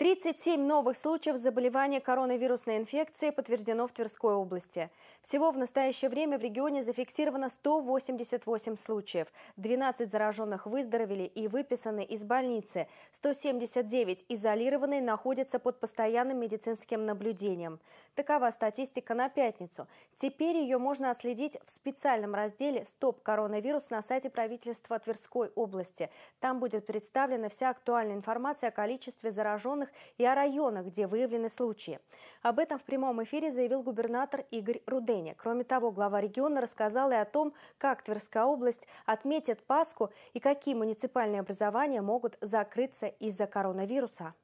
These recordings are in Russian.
37 новых случаев заболевания коронавирусной инфекцией подтверждено в Тверской области. Всего в настоящее время в регионе зафиксировано 188 случаев. 12 зараженных выздоровели и выписаны из больницы. 179 изолированные находятся под постоянным медицинским наблюдением. Такова статистика на пятницу. Теперь ее можно отследить в специальном разделе «Стоп коронавирус» на сайте правительства Тверской области. Там будет представлена вся актуальная информация о количестве зараженных регионах и о районах, где выявлены случаи. Об этом в прямом эфире заявил губернатор Игорь Руденя. Кроме того, глава региона рассказал и о том, как Тверская область отметит Пасху и какие муниципальные образования могут закрыться из-за коронавируса.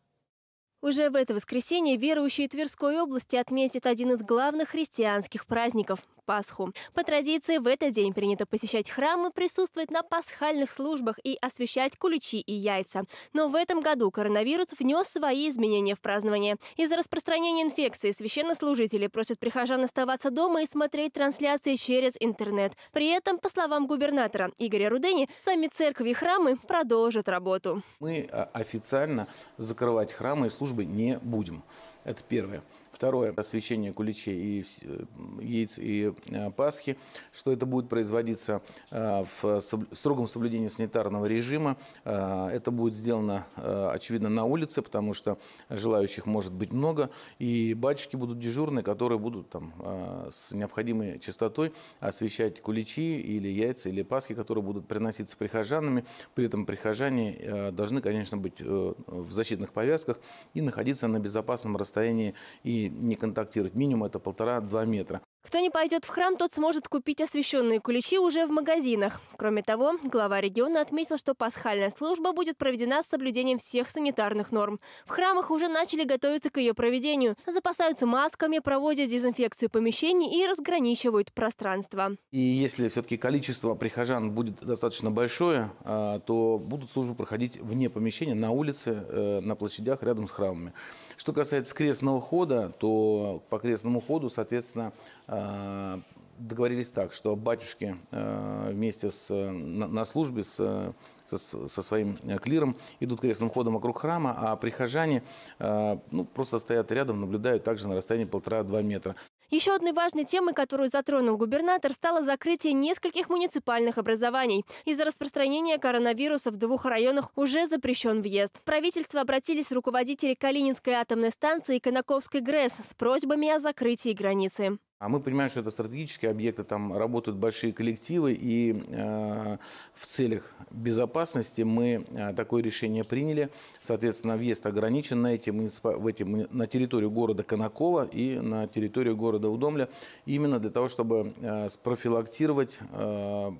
Уже в это воскресенье верующие Тверской области отметят один из главных христианских праздников – Пасху. По традиции, в этот день принято посещать храмы, присутствовать на пасхальных службах и освещать куличи и яйца. Но в этом году коронавирус внес свои изменения в празднование. Из-за распространения инфекции священнослужители просят прихожан оставаться дома и смотреть трансляции через интернет. При этом, по словам губернатора Игоря Рудени, сами церкви и храмы продолжат работу. Мы а, официально закрывать храмы и службы службы не будем. Это первое. Второе, освещение куличей и э, яиц и э, Пасхи, что это будет производиться э, в строгом соблюдении санитарного режима. Это будет сделано, очевидно, на улице, потому что желающих может быть много, и батюшки будут дежурные, которые будут там с необходимой частотой освещать куличи или яйца, или пасхи, которые будут приноситься прихожанами. При этом прихожане должны, конечно, быть в защитных повязках и находиться на безопасном расстоянии и не контактировать. Минимум это полтора-два метра. Кто не пойдет в храм, тот сможет купить освященные куличи уже в магазинах. Кроме того, глава региона отметил, что пасхальная служба будет проведена с соблюдением всех санитарных норм. В храмах уже начали готовиться к ее проведению. Запасаются масками, проводят дезинфекцию помещений и разграничивают пространство. И если все-таки количество прихожан будет достаточно большое, а, то будут службы проходить вне помещения, на улице, э, на площадях, рядом с храмами. Что касается крестного хода, то по крестному ходу, соответственно, а, а, договорились так, что батюшки а, вместе с, на, на службе с, со, со своим э, клиром идут крестным ходом вокруг храма, а прихожане а, ну, просто стоят рядом, наблюдают также на расстоянии полтора-два метра. Еще одной важной темой, которую затронул губернатор, стало закрытие нескольких муниципальных образований. Из-за распространения коронавируса в двух районах уже запрещен въезд. В правительство обратились руководители Калининской атомной станции и Конаковской ГРЭС с просьбами о закрытии границы. А мы понимаем, что это стратегические объекты, там работают большие коллективы, и э, в целях безопасности мы э, такое решение приняли. Соответственно, въезд ограничен на, эти в эти... на территорию города Конакова и на территорию города Удомля, именно для того, чтобы э, спрофилактировать э,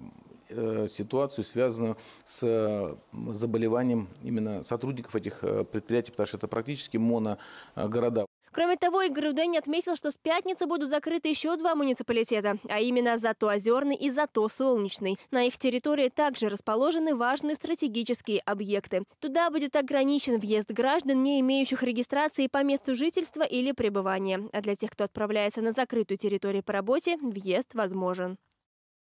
э ситуацию, связанную с э, заболеванием именно сотрудников этих э, предприятий, потому что это практически моногорода. Кроме того, Игорь Рудень отметил, что с пятницы будут закрыты еще два муниципалитета, а именно Зато Озерный и Зато Солнечный. На их территории также расположены важные стратегические объекты. Туда будет ограничен въезд граждан, не имеющих регистрации по месту жительства или пребывания. А для тех, кто отправляется на закрытую территорию по работе, въезд возможен.